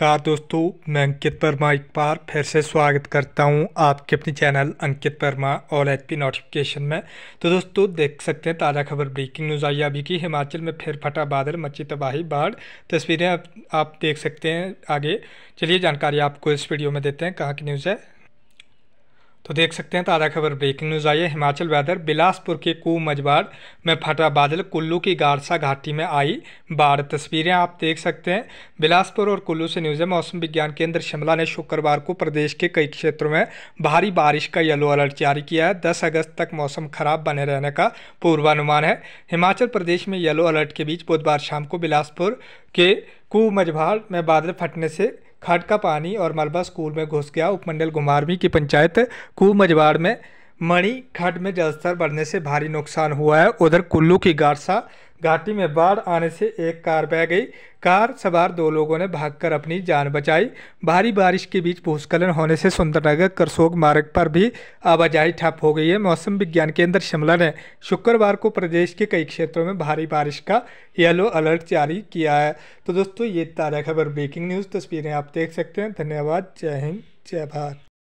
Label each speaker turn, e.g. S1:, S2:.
S1: नमस्कार दोस्तों मैं अंकित वर्मा एक बार फिर से स्वागत करता हूं आपके अपने channel Ankit Verma all H P notification में तो दोस्तों देख सकते हैं ताज़ा खबर ब्रेकिंग न्यूज़ आई अभी की हिमाचल में फिर फटा बादल मची तबाही बाढ़ तस्वीरें आप, आप देख सकते हैं आगे चलिए जानकारी आपको इस वीडियो में देते हैं कहाँ की न्यूज़ है तो देख सकते हैं ताज़ा खबर ब्रेकिंग न्यूज़ आई है हिमाचल वेदर बिलासपुर के कु मजबार में फटा बादल कुल्लू की गारसा घाटी में आई बाढ़ तस्वीरें आप देख सकते हैं बिलासपुर और कुल्लू से न्यूज़ है मौसम विज्ञान केंद्र शिमला ने शुक्रवार को प्रदेश के कई क्षेत्रों में भारी बारिश का येलो अलर्ट जारी किया है दस अगस्त तक मौसम खराब बने रहने का पूर्वानुमान है हिमाचल प्रदेश में येलो अलर्ट के बीच बुधवार शाम को बिलासपुर के कुमझभाड़ में बादल फटने से खाट का पानी और मलबा स्कूल में घुस गया उपमंडल घुमारवी की पंचायत कुमझभाड़ में मणि घाट में जलस्तर बढ़ने से भारी नुकसान हुआ है उधर कुल्लू की गारसा घाटी में बाढ़ आने से एक कार बह गई कार सवार दो लोगों ने भागकर अपनी जान बचाई भारी बारिश के बीच भूस्खलन होने से सुंदरनगर करसोग मार्ग पर भी आवाजाही ठप हो गई है मौसम विज्ञान केंद्र शिमला ने शुक्रवार को प्रदेश के कई क्षेत्रों में भारी बारिश का येलो अलर्ट जारी किया है तो दोस्तों ये ताज़ा खबर ब्रेकिंग न्यूज़ तस्वीरें आप देख सकते हैं धन्यवाद जय हिंद जय भारत